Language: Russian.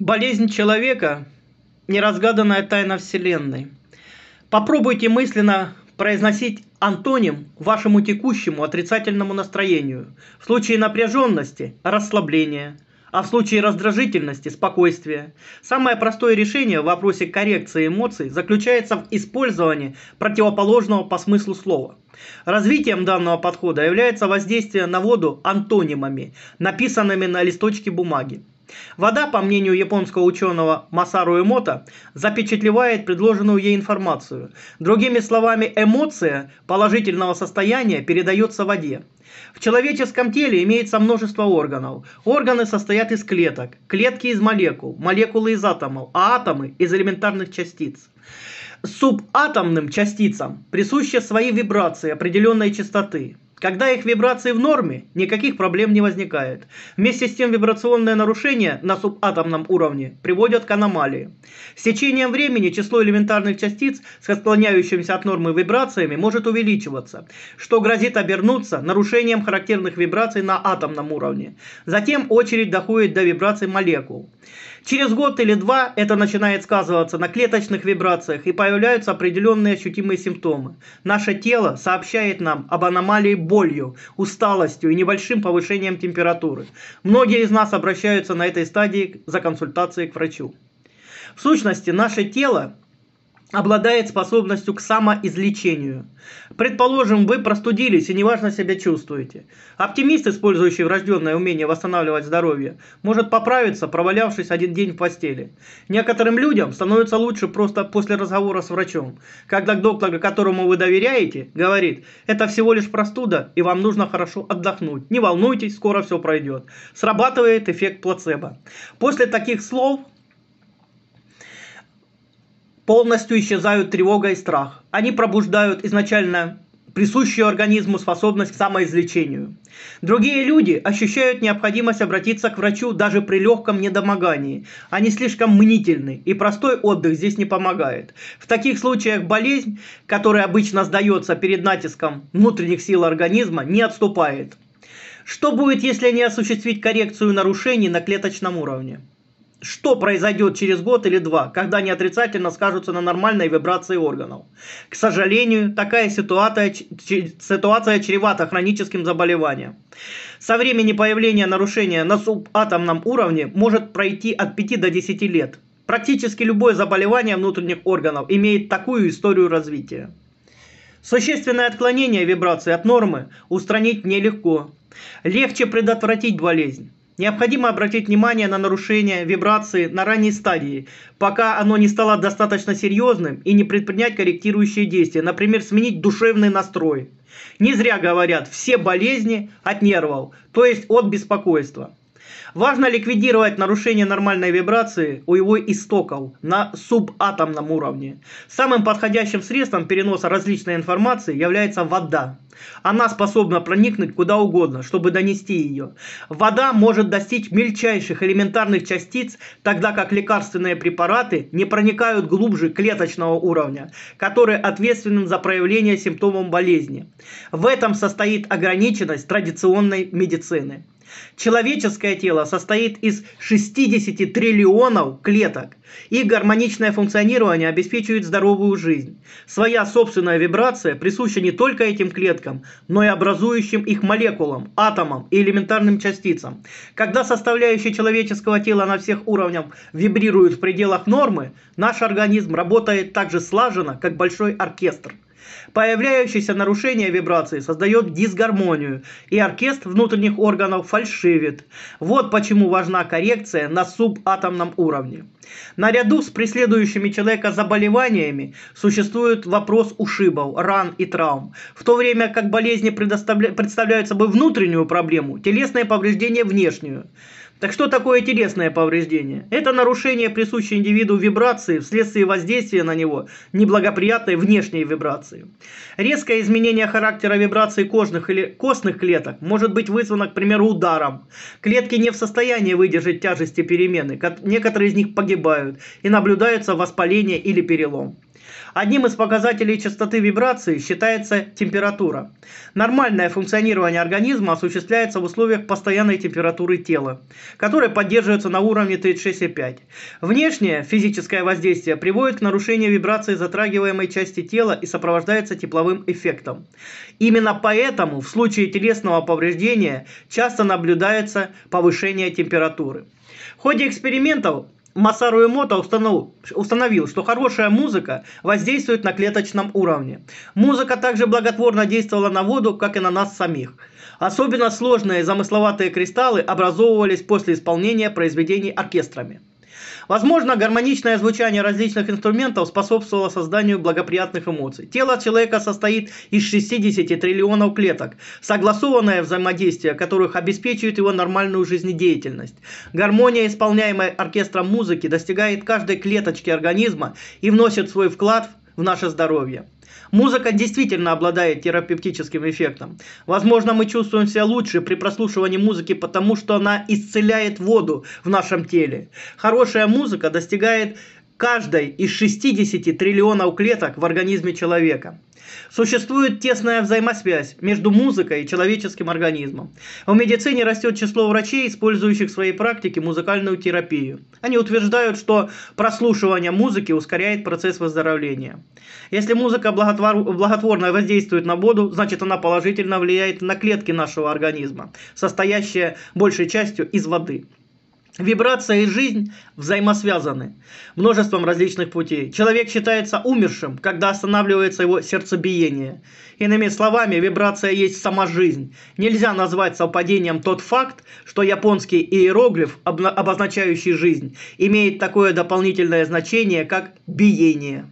Болезнь человека – неразгаданная тайна Вселенной. Попробуйте мысленно произносить антоним вашему текущему отрицательному настроению. В случае напряженности – расслабление, а в случае раздражительности – спокойствие. Самое простое решение в вопросе коррекции эмоций заключается в использовании противоположного по смыслу слова. Развитием данного подхода является воздействие на воду антонимами, написанными на листочке бумаги. Вода, по мнению японского ученого Масару Эмота, запечатлевает предложенную ей информацию. Другими словами, эмоция положительного состояния передается воде. В человеческом теле имеется множество органов. Органы состоят из клеток, клетки из молекул, молекулы из атомов, а атомы из элементарных частиц. Субатомным частицам присущи свои вибрации определенной частоты. Когда их вибрации в норме, никаких проблем не возникает. Вместе с тем вибрационные нарушения на субатомном уровне приводят к аномалии. С течением времени число элементарных частиц с отклоняющимися от нормы вибрациями может увеличиваться, что грозит обернуться нарушением характерных вибраций на атомном уровне. Затем очередь доходит до вибраций молекул. Через год или два это начинает сказываться на клеточных вибрациях и появляются определенные ощутимые симптомы. Наше тело сообщает нам об аномалии болью, усталостью и небольшим повышением температуры. Многие из нас обращаются на этой стадии за консультацией к врачу. В сущности, наше тело обладает способностью к самоизлечению. Предположим, вы простудились и неважно себя чувствуете. Оптимист, использующий врожденное умение восстанавливать здоровье, может поправиться, провалявшись один день в постели. Некоторым людям становится лучше просто после разговора с врачом, когда доктор, которому вы доверяете, говорит, это всего лишь простуда и вам нужно хорошо отдохнуть. Не волнуйтесь, скоро все пройдет. Срабатывает эффект плацебо. После таких слов полностью исчезают тревога и страх. Они пробуждают изначально присущую организму способность к самоизлечению. Другие люди ощущают необходимость обратиться к врачу даже при легком недомогании. Они слишком мнительны, и простой отдых здесь не помогает. В таких случаях болезнь, которая обычно сдается перед натиском внутренних сил организма, не отступает. Что будет, если не осуществить коррекцию нарушений на клеточном уровне? что произойдет через год или два, когда они отрицательно скажутся на нормальной вибрации органов. К сожалению, такая ситуация, ситуация чревата хроническим заболеванием. Со времени появления нарушения на субатомном уровне может пройти от 5 до 10 лет. Практически любое заболевание внутренних органов имеет такую историю развития. Существенное отклонение вибрации от нормы устранить нелегко. Легче предотвратить болезнь. Необходимо обратить внимание на нарушение вибрации на ранней стадии, пока оно не стало достаточно серьезным и не предпринять корректирующие действия, например, сменить душевный настрой. Не зря говорят, все болезни от нервов, то есть от беспокойства. Важно ликвидировать нарушение нормальной вибрации у его истоков на субатомном уровне. Самым подходящим средством переноса различной информации является вода. Она способна проникнуть куда угодно, чтобы донести ее. Вода может достичь мельчайших элементарных частиц, тогда как лекарственные препараты не проникают глубже клеточного уровня, который ответственен за проявление симптомов болезни. В этом состоит ограниченность традиционной медицины. Человеческое тело состоит из 60 триллионов клеток. Их гармоничное функционирование обеспечивает здоровую жизнь. Своя собственная вибрация присуща не только этим клеткам, но и образующим их молекулам, атомам и элементарным частицам. Когда составляющие человеческого тела на всех уровнях вибрируют в пределах нормы, наш организм работает так же слаженно, как большой оркестр – Появляющееся нарушение вибрации создает дисгармонию, и оркестр внутренних органов фальшивит. Вот почему важна коррекция на субатомном уровне. Наряду с преследующими человека заболеваниями существует вопрос ушибов, ран и травм. В то время как болезни представляют собой внутреннюю проблему, телесные повреждения – внешнюю. Так что такое телесное повреждение? Это нарушение присущей индивиду вибрации вследствие воздействия на него неблагоприятной внешней вибрации. Резкое изменение характера вибрации кожных или костных клеток может быть вызвано, к примеру, ударом. Клетки не в состоянии выдержать тяжести перемены, некоторые из них погибают и наблюдаются воспаление или перелом. Одним из показателей частоты вибрации считается температура. Нормальное функционирование организма осуществляется в условиях постоянной температуры тела, которая поддерживается на уровне 36,5. Внешнее физическое воздействие приводит к нарушению вибрации затрагиваемой части тела и сопровождается тепловым эффектом. Именно поэтому в случае телесного повреждения часто наблюдается повышение температуры. В ходе экспериментов Масару Эмота установил, что хорошая музыка воздействует на клеточном уровне. Музыка также благотворно действовала на воду, как и на нас самих. Особенно сложные замысловатые кристаллы образовывались после исполнения произведений оркестрами. Возможно, гармоничное звучание различных инструментов способствовало созданию благоприятных эмоций. Тело человека состоит из 60 триллионов клеток, согласованное взаимодействие которых обеспечивает его нормальную жизнедеятельность. Гармония, исполняемая оркестром музыки, достигает каждой клеточки организма и вносит свой вклад в в наше здоровье. Музыка действительно обладает терапевтическим эффектом. Возможно, мы чувствуем себя лучше при прослушивании музыки, потому что она исцеляет воду в нашем теле. Хорошая музыка достигает каждой из 60 триллионов клеток в организме человека. Существует тесная взаимосвязь между музыкой и человеческим организмом. В медицине растет число врачей, использующих в своей практике музыкальную терапию. Они утверждают, что прослушивание музыки ускоряет процесс выздоровления. Если музыка благотворно воздействует на воду, значит она положительно влияет на клетки нашего организма, состоящие большей частью из воды. Вибрация и жизнь взаимосвязаны множеством различных путей. Человек считается умершим, когда останавливается его сердцебиение. Иными словами, вибрация есть сама жизнь. Нельзя назвать совпадением тот факт, что японский иероглиф, обозначающий жизнь, имеет такое дополнительное значение, как биение.